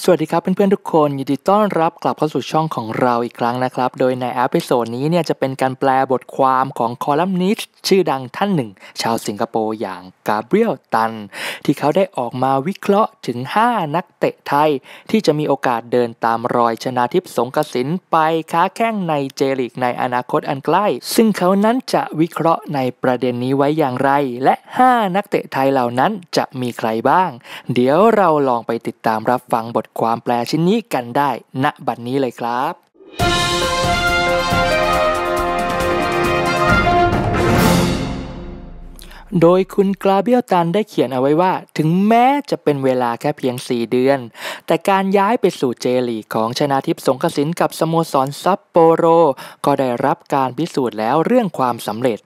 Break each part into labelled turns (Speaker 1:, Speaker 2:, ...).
Speaker 1: สวัสดีครับเพื่อนๆทุกคนยินดีต้อนรับกลับเข้าสู่ช่องของเราอีกครั้งนะครับ โดยในเอพิโซดนี้เนี่ยจะเป็นการแปลบทความของคอลัมนิสต์ชื่อดังท่านหนึ่ง ชาวสิงคโปร์อย่างกาเบรียลตัน ที่เขาได้ออกมาวิเคราะห์ถึง 5 นักเตะไทยที่จะมีโอกาสเดินตามรอยชนาทิพสงกสินไปค้าแข้งในเจลิกในอนาคตอันใกล้ ซึ่งเขานั้นจะวิเคราะห์ในประเด็นนี้ไว้อย่างไร และ 5 นักเตะไทยเหล่านั้นจะมีใครบ้าง เดี๋ยวเราลองไปติดตามรับฟังบททความแปลชิ้นนี้กันได้ณบัดนนี้เลยครับโดยคุณกลาเบียตันได้เขียนเอาไว้ว่า ถึงแม้จะเป็นเวลาแค่เพียง 4 เดือน แต่การย้ายไปสู่เจลีของชนาทิพย์สงกสินกับสโมสรซัปโปโร ก็ได้รับการพิสูจน์แล้วเรื่องความสำเร็จ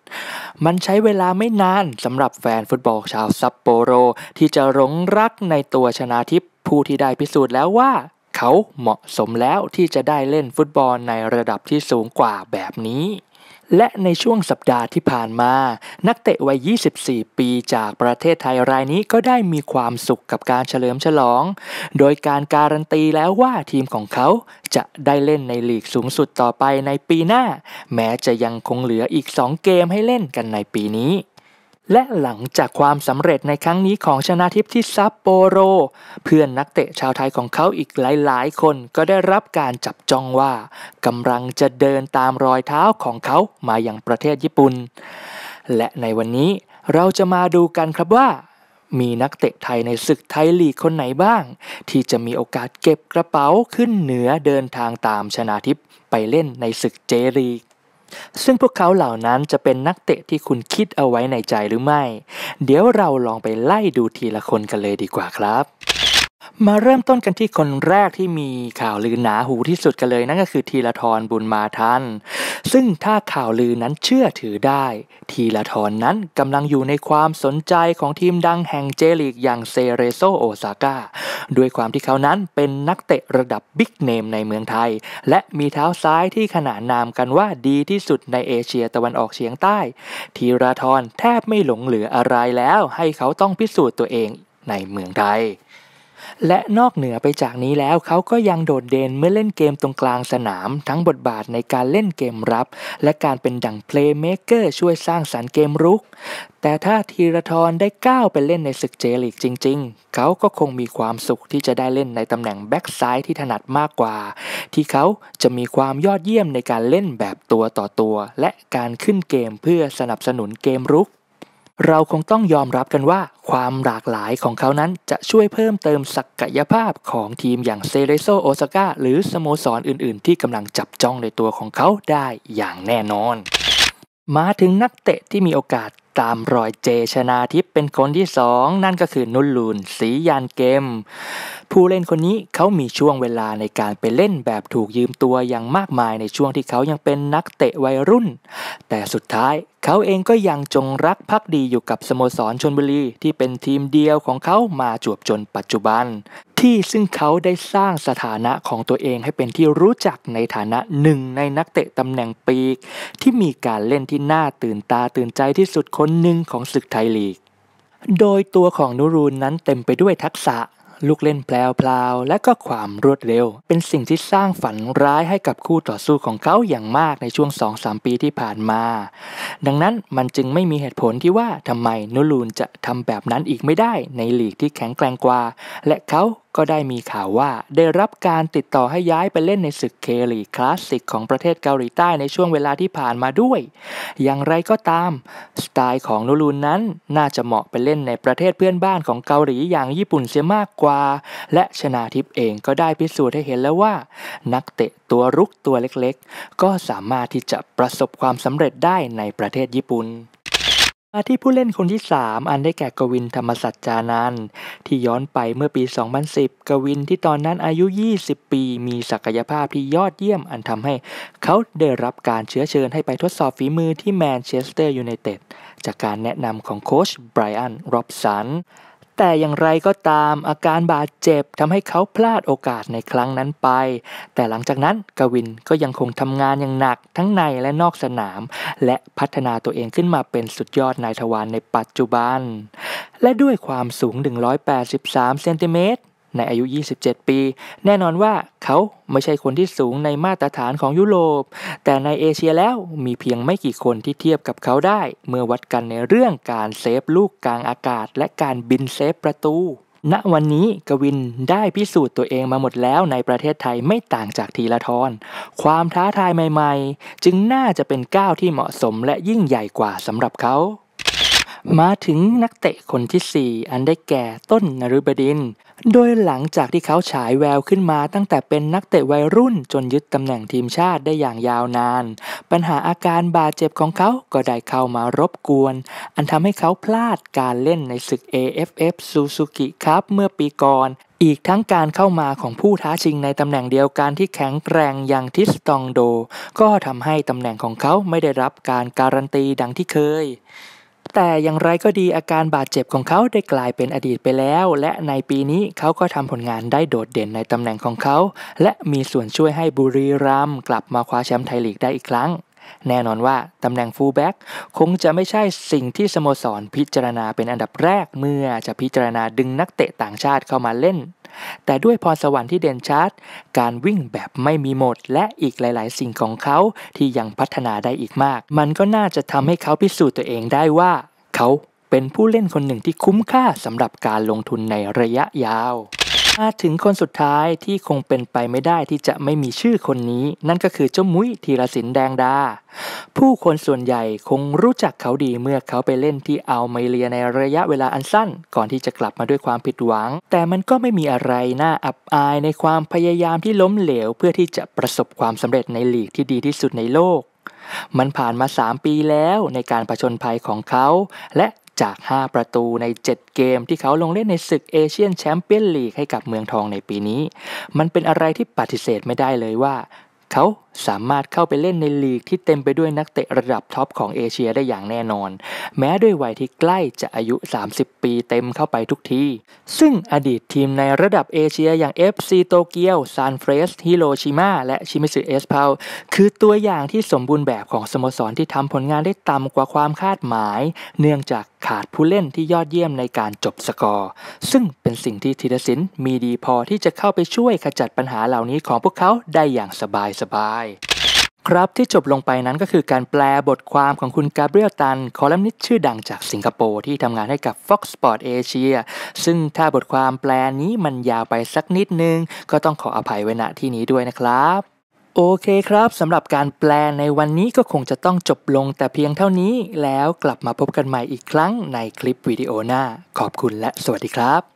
Speaker 1: มันใช้เวลาไม่นานสำหรับแฟนฟุตบอลชาวซัปโปโร ที่จะหลงรักในตัวชนาทิพย์ผู้ที่ได้พิสูจน์แล้วว่า เขาเหมาะสมแล้วที่จะได้เล่นฟุตบอลในระดับที่สูงกว่าแบบนี้และในช่วงสัปดาห์ที่ผ่านมา นักเตะวัย 24 ปีจากประเทศไทยรายนี้ก็ได้มีความสุขกับการเฉลิมฉลอง โดยการการันตีแล้วว่าทีมของเขาจะได้เล่นในลีกสูงสุดต่อไปในปีหน้า แม้จะยังคงเหลืออีก 2 เกมให้เล่นกันในปีนี้และหลังจากความสำเร็จในครั้งนี้ของชนะทิพย์ที่ซัปโปโร เพื่อนนักเตะชาวไทยของเขาอีกหลายๆคนก็ได้รับการจับจ้องว่ากำลังจะเดินตามรอยเท้าของเขามาอย่างประเทศญี่ปุ่น และในวันนี้เราจะมาดูกันครับว่า มีนักเตะไทยในศึกไทยลีกคนไหนบ้าง ที่จะมีโอกาสเก็บกระเป๋าขึ้นเหนือเดินทางตามชนาทิพย์ไปเล่นในศึกเจลีกซึ่งพวกเขาเหล่านั้นจะเป็นนักเตะที่คุณคิดเอาไว้ในใจหรือไม่ เดี๋ยวเราลองไปไล่ดูทีละคนกันเลยดีกว่าครับมาเริ่มต้นกันที่คนแรกที่มีข่าวลือหนาหูที่สุดกันเลยนั่นก็คือทีละทรบุญมาทัน ซึ่งถ้าข่าวลือนั้นเชื่อถือได้ทีละทรนั้นกำลังอยู่ในความสนใจของทีมดังแห่งเจลิกอย่างเซเรโซโอซาก้าด้วยความที่เขานั้นเป็นนักเตะระดับบิ๊กเนมในเมืองไทย และมีเท้าซ้ายที่ขนานนามกันว่าดีที่สุดในเอเชียตะวันออกเฉียงใต้ทีละทรแทบไม่หลงเหลืออะไรแล้วให้เขาต้องพิสูจน์ตัวเองในเมืองไทยและนอกเหนือไปจากนี้แล้วเขาก็ยังโดดเด่นเมื่อเล่นเกมตรงกลางสนาม ทั้งบทบาทในการเล่นเกมรับ และการเป็นดั่งเพลย์เมเกอร์ช่วยสร้างสารรค์เกมรุก แต่ถ้าธีรทรได้ก้าวไปเล่นในศึกเจลิกจริงๆ เขาก็คงมีความสุขที่จะได้เล่นในตำแหน่งแบ็กซ้ายที่ถนัดมากกว่า ที่เขาจะมีความยอดเยี่ยมในการเล่นแบบตัวต่อตัว และการขึ้นเกมเพื่อสนับสนุนเกมรุกเราคงต้องยอมรับกันว่า ความหลากหลายของเขานั้นจะช่วยเพิ่มเติมศักยภาพของทีมอย่างเซเรโซโอซาก้าหรือสโมสรออื่นๆ ที่กำลังจับจ้องในตัวของเขาได้อย่างแน่นอน มาถึงนักเตะที่มีโอกาสตามรอยเจชนาทิพเป็นคนที่ 2 นั่นก็คือนุลลูนสียานเกม ผู้เล่นคนนี้เขามีช่วงเวลาในการไปเล่นแบบถูกยืมตัวอย่างมากมายในช่วงที่เขายังเป็นนักเตะวัยรุ่น แต่สุดท้ายเขาเองก็ยังจงรักภักดีอยู่กับสโมสรชนบุรีที่เป็นทีมเดียวของเขามาจวบจนปัจจุบัน ที่ซึ่งเขาได้สร้างสถานะของตัวเองให้เป็นที่รู้จักในฐานะหนึ่งในนักเตะตำแหน่งปีกที่มีการเล่นที่น่าตื่นตาตื่นใจที่สุดคนหนึ่งของศึกไทยลีก โดยตัวของนูรูนนั้นเต็มไปด้วยทักษะลูกเล่นแปลวๆและก็ความรวดเร็ว เป็นสิ่งที่สร้างฝันร้ายให้กับคู่ต่อสู้ของเขาอย่างมากในช่วง 2-3 ปีที่ผ่านมา ดังนั้นมันจึงไม่มีเหตุผลที่ว่าทำไมนูลูนจะทำแบบนั้นอีกไม่ได้ในหลีกที่แข็งแกร่งกว่า และเขาก็ได้มีข่าวว่าได้รับการติดต่อให้ย้ายไปเล่นในศึกเคลีคลาสสิกของประเทศเกาหลีใต้ในช่วงเวลาที่ผ่านมาด้วย อย่างไรก็ตาม สไตล์ของนูรุนนั้นน่าจะเหมาะไปเล่นในประเทศเพื่อนบ้านของเกาหลีอย่างญี่ปุ่นเสียมากกว่า และชนาทิพย์เองก็ได้พิสูจน์ให้เห็นแล้วว่า นักเตะตัวรุกตัวเล็กๆ ก็สามารถที่จะประสบความสำเร็จได้ในประเทศญี่ปุ่นมาที่ผู้เล่นคนที่ 3 อันได้แก่กวินธรรมสัจจานันทที่ย้อนไปเมื่อปี 2010 กวินที่ตอนนั้นอายุ 20 ปีมีศักยภาพที่ยอดเยี่ยมอันทำให้เขาได้รับการเชื้อเชิญให้ไปทดสอบฝีมือที่แมนเชสเตอร์ยูไนเต็ดจากการแนะนำของโค้ชไบรอันร็อบสันแต่อย่างไรก็ตามอาการบาดเจ็บทำให้เขาพลาดโอกาสในครั้งนั้นไป แต่หลังจากนั้นกวินก็ยังคงทำงานอย่างหนักทั้งในและนอกสนาม และพัฒนาตัวเองขึ้นมาเป็นสุดยอดนายทวารในปัจจุบัน และด้วยความสูง 183 เซนติเมตรในอายุ 27 ปี แน่นอนว่าเขาไม่ใช่คนที่สูงในมาตรฐานของยุโรป แต่ในเอเชียแล้วมีเพียงไม่กี่คนที่เทียบกับเขาได้เมื่อวัดกันในเรื่องการเซฟลูกกลางอากาศ และการบินเซฟประตู ณ วันนี้กวินได้พิสูจน์ตัวเองมาหมดแล้วในประเทศไทยไม่ต่างจากทีละทอน ความท้าทายใหม่ๆ จึงน่าจะเป็นก้าวที่เหมาะสมและยิ่งใหญ่กว่าสำหรับเขา มาถึงนักเตะคนที่ 4 อันได้แก่ต้นนรุบดินโดยหลังจากที่เขาฉายแววขึ้นมาตั้งแต่เป็นนักเตะวัยรุ่นจนยึดตำแหน่งทีมชาติได้อย่างยาวนาน ปัญหาอาการบาดเจ็บของเขาก็ได้เข้ามารบกวน อันทำให้เขาพลาดการเล่นในศึก AFF Suzuki Cup เมื่อปีก่อน อีกทั้งการเข้ามาของผู้ท้าชิงในตำแหน่งเดียวกันที่แข็งแกร่งอย่างทิสตองโด ก็ทำให้ตำแหน่งของเขาไม่ได้รับการการันตีดังที่เคยแต่อย่างไรก็ดีอาการบาดเจ็บของเขาได้กลายเป็นอดีตไปแล้ว และในปีนี้เขาก็ทำผลงานได้โดดเด่นในตำแหน่งของเขา และมีส่วนช่วยให้บุรีรัมย์กลับมาคว้าแชมป์ไทยลีกได้อีกครั้งแน่นอนว่าตำแหน่งฟูลแบ็กคงจะไม่ใช่สิ่งที่สโมสรพิจารณาเป็นอันดับแรกเมื่อจะพิจารณาดึงนักเตะต่างชาติเข้ามาเล่น แต่ด้วยพรสวรรค์ที่เด่นชัดการวิ่งแบบไม่มีหมดและอีกหลาย ๆ สิ่งของเขาที่ยังพัฒนาได้อีกมาก มันก็น่าจะทำให้เขาพิสูจน์ตัวเองได้ว่า เขาเป็นผู้เล่นคนหนึ่งที่คุ้มค่าสำหรับการลงทุนในระยะยาวมาถึงคนสุดท้ายที่คงเป็นไปไม่ได้ที่จะไม่มีชื่อคนนี้ นั่นก็คือเจ้ามุ้ยธีรศิลป์แดงดาผู้คนส่วนใหญ่คงรู้จักเขาดีเมื่อเขาไปเล่นที่อัลเมเรียในระยะเวลาอันสั้น ก่อนที่จะกลับมาด้วยความผิดหวัง แต่มันก็ไม่มีอะไรน่าอับอายในความพยายามที่ล้มเหลว เพื่อที่จะประสบความสำเร็จในลีกที่ดีที่สุดในโลก มันผ่านมา3ปีแล้วในการผจญภัยของเขา และจาก 5 ประตูใน 7 เกมที่เขาลงเล่นในศึกเอเชียนแชมเปี้ยนลีกให้กับเมืองทองในปีนี้ มันเป็นอะไรที่ปฏิเสธไม่ได้เลยว่า เขาสามารถเข้าไปเล่นในลีกที่เต็มไปด้วยนักเตะระดับท็อปของเอเชียได้อย่างแน่นอน แม้ด้วยวัยที่ใกล้จะอายุ 30 ปีเต็มเข้าไปทุกที ซึ่งอดีตทีมในระดับเอเชียอย่าง FC โตเกียวซานเฟรสฮิโรชิมาและชิมิสึเอสเพาคือตัวอย่างที่สมบูรณ์แบบของสโมสรที่ทำผลงานได้ต่ำกว่าความคาดหมาย เนื่องจากขาดผู้เล่นที่ยอดเยี่ยมในการจบสกอร์ซึ่งเป็นสิ่งที่ธีรศิลป์ มีดีพอที่จะเข้าไปช่วยขจัดปัญหาเหล่านี้ของพวกเขาได้อย่างสบายสบายครับ ที่จบลงไปนั้นก็คือการแปลบทความของคุณกาเบรียลตัน คอลัมนิสชื่อดังจากสิงคโปร์ที่ทำงานให้กับ Fox Sport Asia ซึ่งถ้าบทความแปลนี้มันยาวไปสักนิดนึง ก็ต้องขออภัยไว้ณที่นี้ด้วยนะครับ โอเคครับสำหรับการแปลในวันนี้ก็คงจะต้องจบลงแต่เพียงเท่านี้ แล้วกลับมาพบกันใหม่อีกครั้งในคลิปวิดีโอหน้า ขอบคุณและสวัสดีครับ